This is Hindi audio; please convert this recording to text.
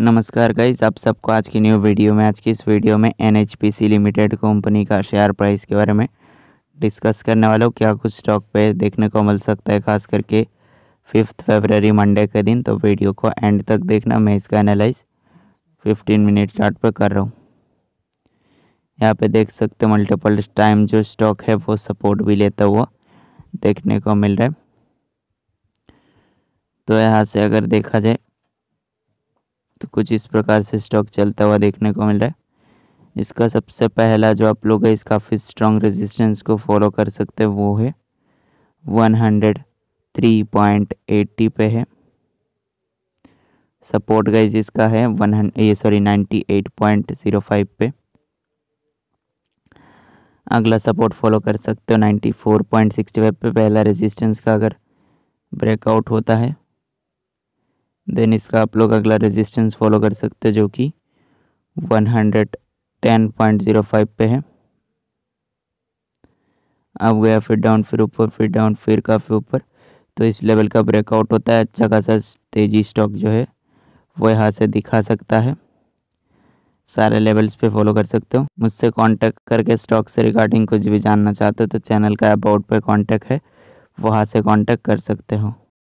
नमस्कार गाइज आप सबको आज की न्यू वीडियो में आज की इस वीडियो में एन लिमिटेड कंपनी का शेयर प्राइस के बारे में डिस्कस करने वाला हूँ क्या कुछ स्टॉक पे देखने को मिल सकता है खास करके फिफ्थ फेबररी मंडे के दिन तो वीडियो को एंड तक देखना मैं इसका एनालाइज फिफ्टीन मिनट चार्ट पर कर रहा हूँ यहाँ पे देख सकते मल्टीपल टाइम जो स्टॉक है वो सपोर्ट भी लेता हुआ देखने को मिल रहा है तो यहाँ से अगर देखा जाए तो कुछ इस प्रकार से स्टॉक चलता हुआ देखने को मिल रहा है इसका सबसे पहला जो आप लोग है इस काफ़ी स्ट्रॉन्ग रेजिस्टेंस को फॉलो कर सकते हैं वो है one hundred three point eighty पे है सपोर्ट गाइज इसका है वन ये sorry ninety eight point zero five पे अगला सपोर्ट फॉलो कर सकते हो ninety four point sixty five पे पहला रेजिस्टेंस का अगर ब्रेकआउट होता है देन इसका आप लोग अगला रेजिस्टेंस फॉलो कर सकते हैं जो कि 110.05 पे है अब गया फिर डाउन फिर ऊपर फिर डाउन फिर काफ़ी ऊपर तो इस लेवल का ब्रेकआउट होता है अच्छा खासा तेजी स्टॉक जो है वो यहाँ से दिखा सकता है सारे लेवल्स पे फॉलो कर सकते हो मुझसे कांटेक्ट करके स्टॉक से रिगार्डिंग कुछ भी जानना चाहते हो तो चैनल का अबाउट पे कांटेक्ट है वहाँ से कांटेक्ट कर सकते हो